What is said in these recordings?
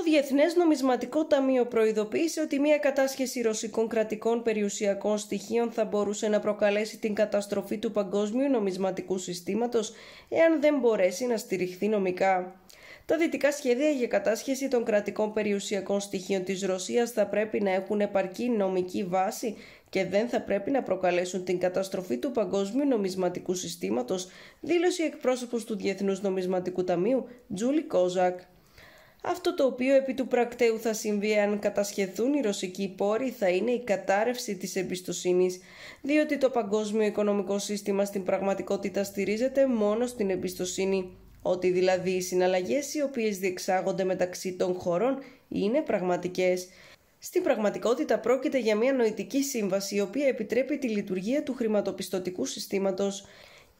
Το Διεθνές Νομισματικό Ταμείο προειδοποίησε ότι μια κατάσχεση ρωσικών κρατικών περιουσιακών στοιχείων θα μπορούσε να προκαλέσει την καταστροφή του παγκόσμιου νομισματικού συστήματος εάν δεν μπορέσει να στηριχθεί νομικά. Τα δυτικά σχέδια για κατάσχεση των κρατικών περιουσιακών στοιχείων της Ρωσίας θα πρέπει να έχουν επαρκή νομική βάση και δεν θα πρέπει να προκαλέσουν την καταστροφή του παγκόσμιου νομισματικού συστήματος, δήλωσε η του Διεθνούς Νομισματικού Ταμείου, Τζούλι Κόζακ. Αυτό το οποίο επί του πρακτέου θα συμβεί αν κατασχεθούν οι ρωσικοί πόροι θα είναι η κατάρρευση της εμπιστοσύνης, διότι το παγκόσμιο οικονομικό σύστημα στην πραγματικότητα στηρίζεται μόνο στην εμπιστοσύνη, ότι δηλαδή οι συναλλαγές οι οποίες διεξάγονται μεταξύ των χωρών είναι πραγματικές. Στην πραγματικότητα πρόκειται για μια νοητική σύμβαση η οποία επιτρέπει τη λειτουργία του χρηματοπιστωτικού συστήματος.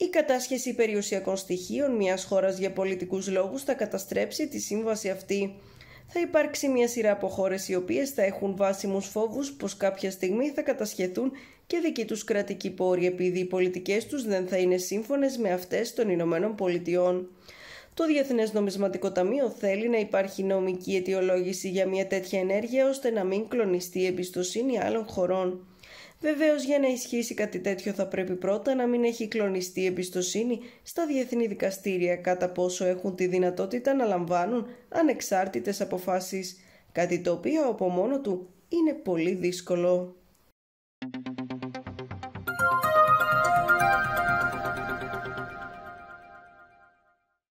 Η κατάσχεση περιουσιακών στοιχείων μιας χώρας για πολιτικούς λόγους θα καταστρέψει τη σύμβαση αυτή. Θα υπάρξει μια σειρά από χώρες οι οποίες θα έχουν βάσιμους φόβους πως κάποια στιγμή θα κατασχεθούν και δικοί τους κρατικοί πόροι επειδή οι πολιτικές τους δεν θα είναι σύμφωνες με αυτές των Ηνωμένων Πολιτειών. Το Διεθνές Νομισματικό Ταμείο θέλει να υπάρχει νομική αιτιολόγηση για μια τέτοια ενέργεια ώστε να μην κλονιστεί η εμπιστοσύνη άλλων χωρών. Βεβαίως, για να ισχύσει κάτι τέτοιο, θα πρέπει πρώτα να μην έχει κλονιστεί εμπιστοσύνη στα διεθνή δικαστήρια κατά πόσο έχουν τη δυνατότητα να λαμβάνουν ανεξάρτητες αποφάσεις. Κάτι το οποίο από μόνο του είναι πολύ δύσκολο.